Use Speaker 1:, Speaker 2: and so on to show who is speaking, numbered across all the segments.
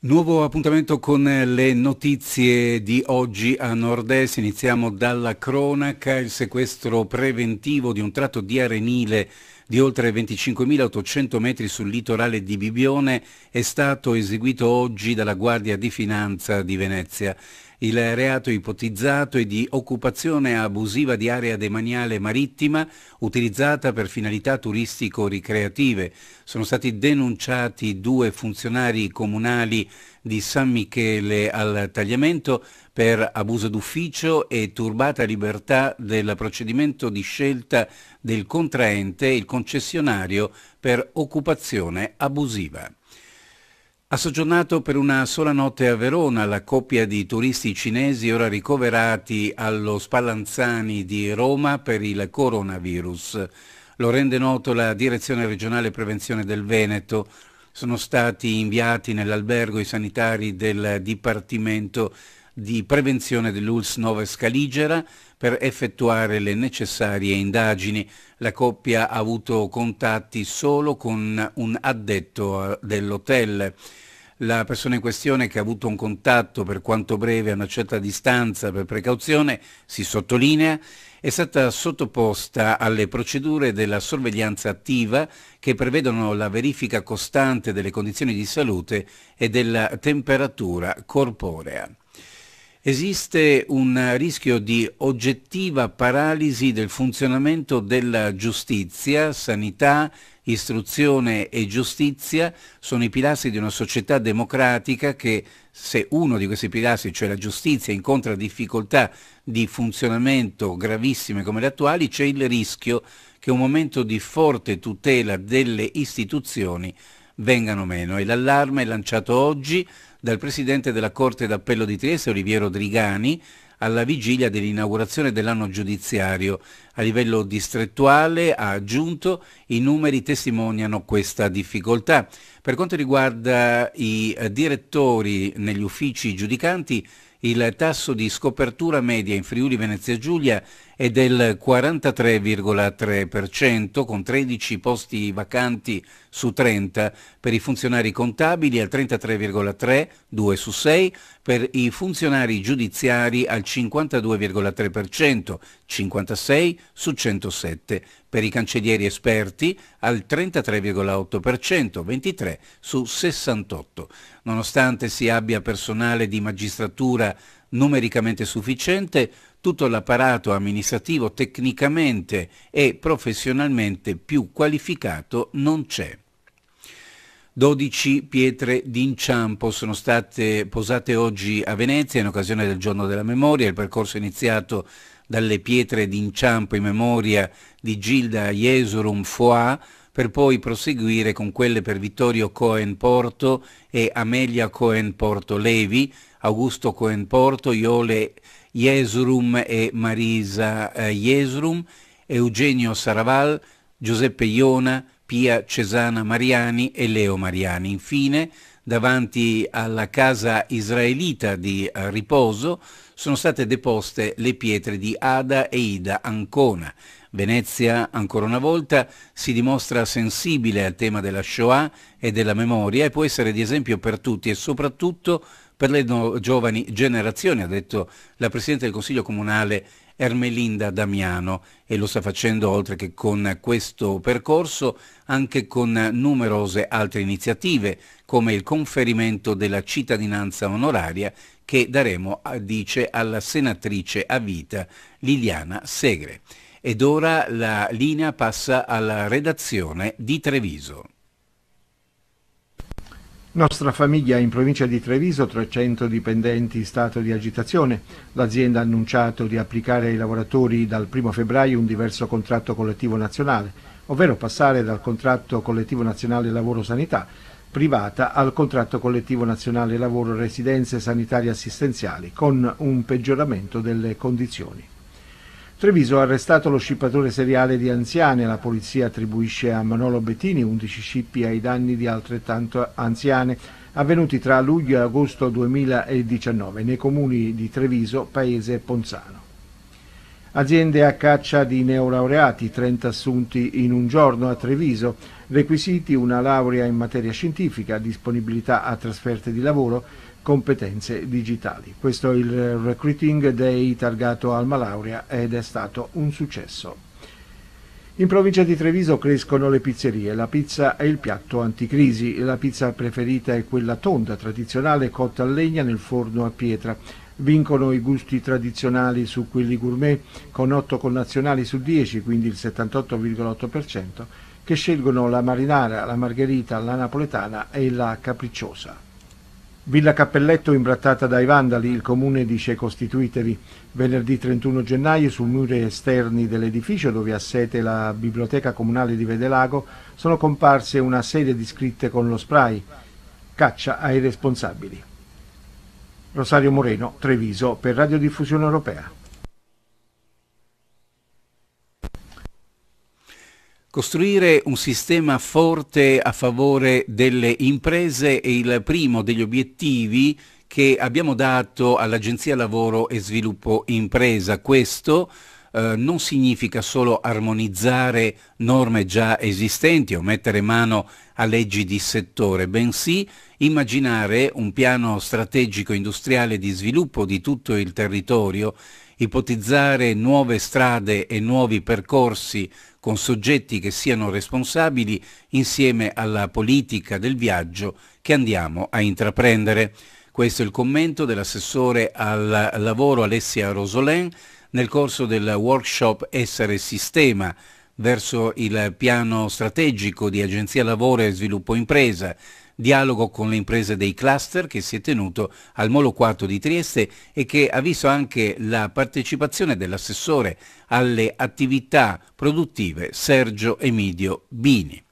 Speaker 1: Nuovo
Speaker 2: appuntamento con eh, le notizie di oggi a Nord-Est. Iniziamo dalla cronaca, il sequestro preventivo di un tratto di arenile di oltre 25.800 metri sul litorale di Bibione è stato eseguito oggi dalla Guardia di Finanza di Venezia. Il reato ipotizzato è di occupazione abusiva di area demaniale marittima utilizzata per finalità turistico-ricreative. Sono stati denunciati due funzionari comunali di San Michele al tagliamento per abuso d'ufficio e turbata libertà del procedimento di scelta del contraente il concessionario per occupazione abusiva. Ha soggiornato per una sola notte a Verona la coppia di turisti cinesi ora ricoverati allo Spallanzani di Roma per il coronavirus. Lo rende noto la Direzione regionale prevenzione del Veneto. Sono stati inviati nell'albergo i sanitari del Dipartimento di prevenzione dell'ULS Noves Caligera per effettuare le necessarie indagini. La coppia ha avuto contatti solo con un addetto eh, dell'hotel. La persona in questione che ha avuto un contatto per quanto breve a una certa distanza per precauzione, si sottolinea, è stata sottoposta alle procedure della sorveglianza attiva che prevedono la verifica costante delle condizioni di salute e della temperatura corporea. Esiste un rischio di oggettiva paralisi del funzionamento della giustizia, sanità, istruzione e giustizia sono i pilastri di una società democratica che se uno di questi pilastri, cioè la giustizia, incontra difficoltà di funzionamento gravissime come le attuali, c'è il rischio che un momento di forte tutela delle istituzioni vengano meno. E l'allarme lanciato oggi dal presidente della Corte d'Appello di Trieste, Oliviero Drigani, alla vigilia dell'inaugurazione dell'anno giudiziario. A livello distrettuale, ha aggiunto, i numeri testimoniano questa difficoltà. Per quanto riguarda i eh, direttori negli uffici giudicanti, il tasso di scopertura media in Friuli Venezia Giulia è del 43,3%, con 13 posti vacanti su 30 per i funzionari contabili al 33,3, 2 su 6, per i funzionari giudiziari al 52,3%, 56 su 107, per i cancellieri esperti al 33,8%, 23 su 68. Nonostante si abbia personale di magistratura numericamente sufficiente, tutto l'apparato amministrativo tecnicamente e professionalmente più qualificato non c'è. 12 pietre d'inciampo sono state posate oggi a Venezia in occasione del Giorno della Memoria, il percorso è iniziato dalle pietre d'inciampo in memoria di Gilda Jesurum Foà, per poi proseguire con quelle per Vittorio Cohen Porto e Amelia Cohen Porto Levi, Augusto Cohen Porto, Iole Jesrum e Marisa eh, Jesrum, Eugenio Saraval, Giuseppe Iona, Pia Cesana Mariani e Leo Mariani. Infine, davanti alla casa israelita di eh, riposo, sono state deposte le pietre di Ada e Ida Ancona. Venezia, ancora una volta, si dimostra sensibile al tema della Shoah e della memoria e può essere di esempio per tutti e soprattutto per per le no, giovani generazioni, ha detto la Presidente del Consiglio Comunale Ermelinda Damiano e lo sta facendo oltre che con questo percorso anche con numerose altre iniziative come il conferimento della cittadinanza onoraria che daremo, dice, alla senatrice a vita Liliana Segre. Ed ora la linea passa alla redazione di Treviso.
Speaker 1: Nostra famiglia in provincia di Treviso, 300 dipendenti in stato di agitazione. L'azienda ha annunciato di applicare ai lavoratori dal 1 febbraio un diverso contratto collettivo nazionale, ovvero passare dal contratto collettivo nazionale lavoro sanità privata al contratto collettivo nazionale lavoro residenze sanitarie assistenziali, con un peggioramento delle condizioni. Treviso ha arrestato lo scippatore seriale di anziane, la polizia attribuisce a Manolo Bettini 11 scippi ai danni di altrettanto anziane avvenuti tra luglio e agosto 2019 nei comuni di Treviso, Paese e Ponzano. Aziende a caccia di neolaureati, 30 assunti in un giorno a Treviso, requisiti una laurea in materia scientifica, disponibilità a trasferte di lavoro, competenze digitali. Questo è il Recruiting Day targato Alma Laurea ed è stato un successo. In provincia di Treviso crescono le pizzerie, la pizza è il piatto anticrisi, la pizza preferita è quella tonda, tradizionale, cotta a legna nel forno a pietra. Vincono i gusti tradizionali su quelli gourmet, con 8 connazionali su 10, quindi il 78,8%, che scelgono la marinara, la margherita, la napoletana e la capricciosa. Villa Cappelletto imbrattata dai vandali, il comune dice costituitevi. Venerdì 31 gennaio sui muri esterni dell'edificio dove ha sete la biblioteca comunale di Vedelago sono comparse una serie di scritte con lo spray. Caccia ai responsabili. Rosario Moreno, Treviso, per Radiodiffusione Europea.
Speaker 2: Costruire un sistema forte a favore delle imprese è il primo degli obiettivi che abbiamo dato all'Agenzia Lavoro e Sviluppo Impresa. Questo eh, non significa solo armonizzare norme già esistenti o mettere mano a leggi di settore, bensì immaginare un piano strategico industriale di sviluppo di tutto il territorio ipotizzare nuove strade e nuovi percorsi con soggetti che siano responsabili insieme alla politica del viaggio che andiamo a intraprendere. Questo è il commento dell'assessore al lavoro Alessia Rosolin nel corso del workshop Essere Sistema verso il piano strategico di Agenzia Lavoro e Sviluppo Impresa dialogo con le imprese dei cluster che si è tenuto al Molo 4 di Trieste e che ha visto anche la partecipazione dell'assessore alle attività produttive Sergio Emidio Bini.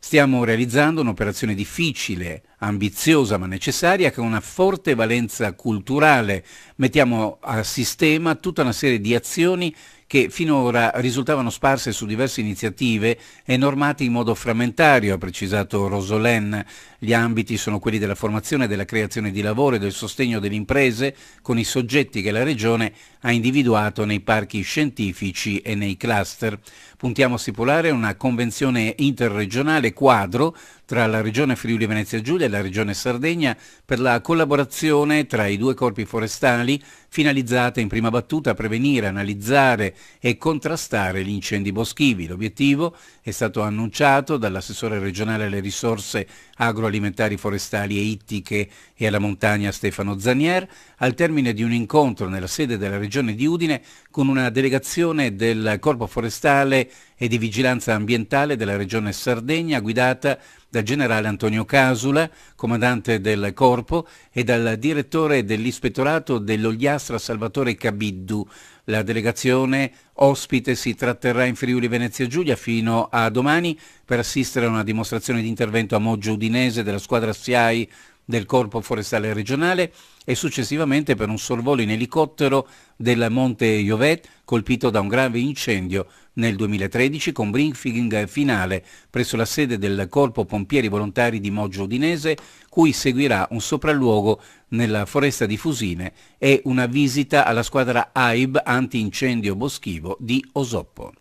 Speaker 2: Stiamo realizzando un'operazione difficile, ambiziosa ma necessaria, che ha una forte valenza culturale. Mettiamo a sistema tutta una serie di azioni che finora risultavano sparse su diverse iniziative e normate in modo frammentario, ha precisato Rosolen. Gli ambiti sono quelli della formazione, della creazione di lavoro e del sostegno delle imprese con i soggetti che la Regione ha individuato nei parchi scientifici e nei cluster. Puntiamo a stipulare una convenzione interregionale quadro tra la Regione Friuli Venezia Giulia e la Regione Sardegna per la collaborazione tra i due corpi forestali finalizzata in prima battuta a prevenire, analizzare e contrastare gli incendi boschivi. L'obiettivo è stato annunciato dall'assessore regionale alle risorse agroalimentari forestali e ittiche e alla montagna Stefano Zanier, al termine di un incontro nella sede della regione di Udine con una delegazione del Corpo Forestale e di Vigilanza Ambientale della regione Sardegna guidata dal generale Antonio Casula, comandante del corpo, e dal direttore dell'ispettorato dell'Ogliastra Salvatore Cabiddu. La delegazione ospite si tratterrà in Friuli Venezia Giulia fino a domani per assistere a una dimostrazione di intervento a Moggio Udinese della squadra SIAI del Corpo Forestale Regionale e successivamente per un sorvolo in elicottero del Monte Iovet colpito da un grave incendio nel 2013, con briefing finale presso la sede del Corpo Pompieri Volontari di Moggio Udinese, cui seguirà un sopralluogo nella foresta di Fusine e una visita alla squadra AIB antincendio boschivo di Osoppo.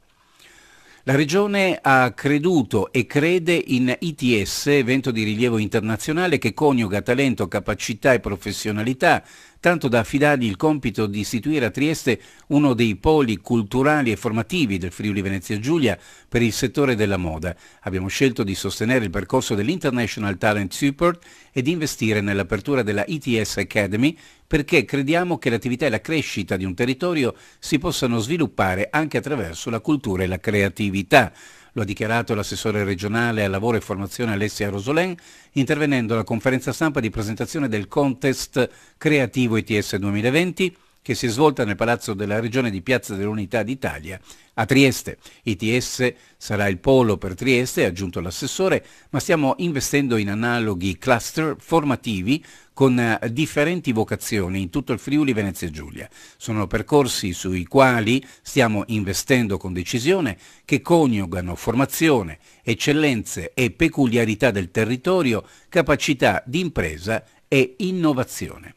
Speaker 2: La Regione ha creduto e crede in ITS, evento di rilievo internazionale che coniuga talento, capacità e professionalità tanto da affidargli il compito di istituire a Trieste uno dei poli culturali e formativi del Friuli Venezia Giulia per il settore della moda. Abbiamo scelto di sostenere il percorso dell'International Talent Support e di investire nell'apertura della ETS Academy perché crediamo che l'attività e la crescita di un territorio si possano sviluppare anche attraverso la cultura e la creatività. Lo ha dichiarato l'assessore regionale al lavoro e formazione Alessia Rosolen, intervenendo alla conferenza stampa di presentazione del contest creativo ITS 2020 che si è svolta nel Palazzo della Regione di Piazza dell'Unità d'Italia a Trieste. ITS sarà il polo per Trieste, ha aggiunto l'assessore, ma stiamo investendo in analoghi cluster formativi con eh, differenti vocazioni in tutto il Friuli Venezia Giulia. Sono percorsi sui quali stiamo investendo con decisione che coniugano formazione, eccellenze e peculiarità del territorio, capacità di impresa e innovazione.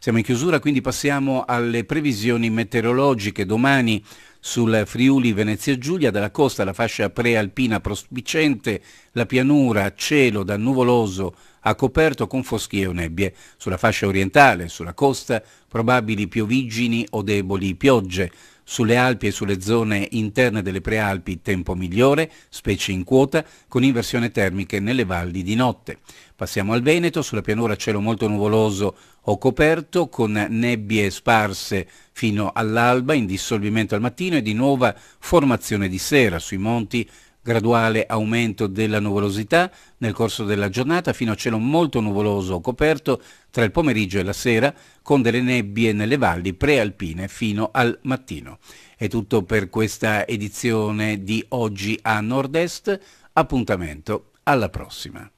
Speaker 2: Siamo in chiusura, quindi passiamo alle previsioni meteorologiche. Domani sul Friuli Venezia Giulia, dalla costa la fascia prealpina prospicente, la pianura, cielo da nuvoloso a coperto con foschie o nebbie. Sulla fascia orientale, sulla costa, probabili piovigini o deboli piogge. Sulle Alpi e sulle zone interne delle prealpi tempo migliore, specie in quota, con inversione termiche nelle valli di notte. Passiamo al Veneto, sulla pianura cielo molto nuvoloso o coperto, con nebbie sparse fino all'alba, in dissolvimento al mattino e di nuova formazione di sera sui monti graduale aumento della nuvolosità nel corso della giornata fino a cielo molto nuvoloso coperto tra il pomeriggio e la sera, con delle nebbie nelle valli prealpine fino al mattino. È tutto per questa edizione di oggi a nord-est, appuntamento alla prossima.